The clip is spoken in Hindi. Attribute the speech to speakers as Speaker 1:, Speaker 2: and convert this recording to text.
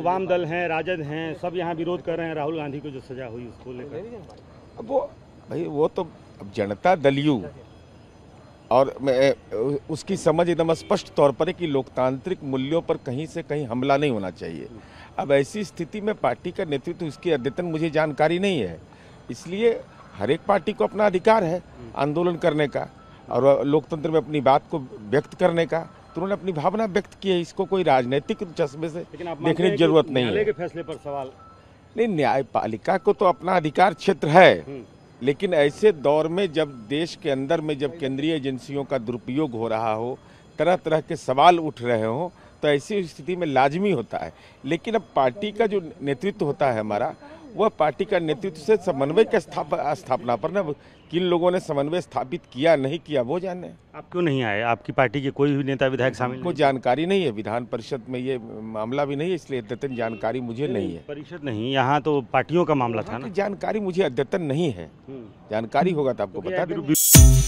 Speaker 1: तो वाम दल हैं राजद हैं सब यहाँ विरोध कर रहे हैं राहुल गांधी को जो सजा हुई उसको लेकर अब
Speaker 2: वो भाई वो तो अब जनता दलियु और मैं उसकी समझ एकदम स्पष्ट तौर पर है कि लोकतांत्रिक मूल्यों पर कहीं से कहीं हमला नहीं होना चाहिए अब ऐसी स्थिति में पार्टी का नेतृत्व इसकी अद्यतन मुझे जानकारी नहीं है इसलिए हर एक पार्टी को अपना अधिकार है आंदोलन करने का और लोकतंत्र में अपनी बात को व्यक्त करने का तो उन्होंने अपनी भावना व्यक्त की है इसको कोई राजनीतिक चश्मे से देखने की जरूरत नहीं है
Speaker 1: फैसले पर सवाल
Speaker 2: नहीं न्यायपालिका को तो अपना अधिकार क्षेत्र है हम्म। लेकिन ऐसे दौर में जब देश के अंदर में जब केंद्रीय एजेंसियों का दुरुपयोग हो रहा हो तरह तरह के सवाल उठ रहे हों तो ऐसी स्थिति में लाजमी होता है लेकिन अब पार्टी का जो नेतृत्व होता है हमारा वह पार्टी का नेतृत्व से समन्वय के स्थाप, स्थापना पर ना किन लोगों ने समन्वय स्थापित किया नहीं किया वो जाने आप क्यों नहीं आए आपकी पार्टी के कोई भी नेता विधायक शामिल को जानकारी नहीं है विधान परिषद में ये मामला भी नहीं है इसलिए अद्यतन जानकारी मुझे नहीं है परिषद नहीं यहाँ तो पार्टियों का मामला था तो ना जानकारी मुझे अद्यतन नहीं है हम्म। जानकारी होगा तो आपको तो बता दे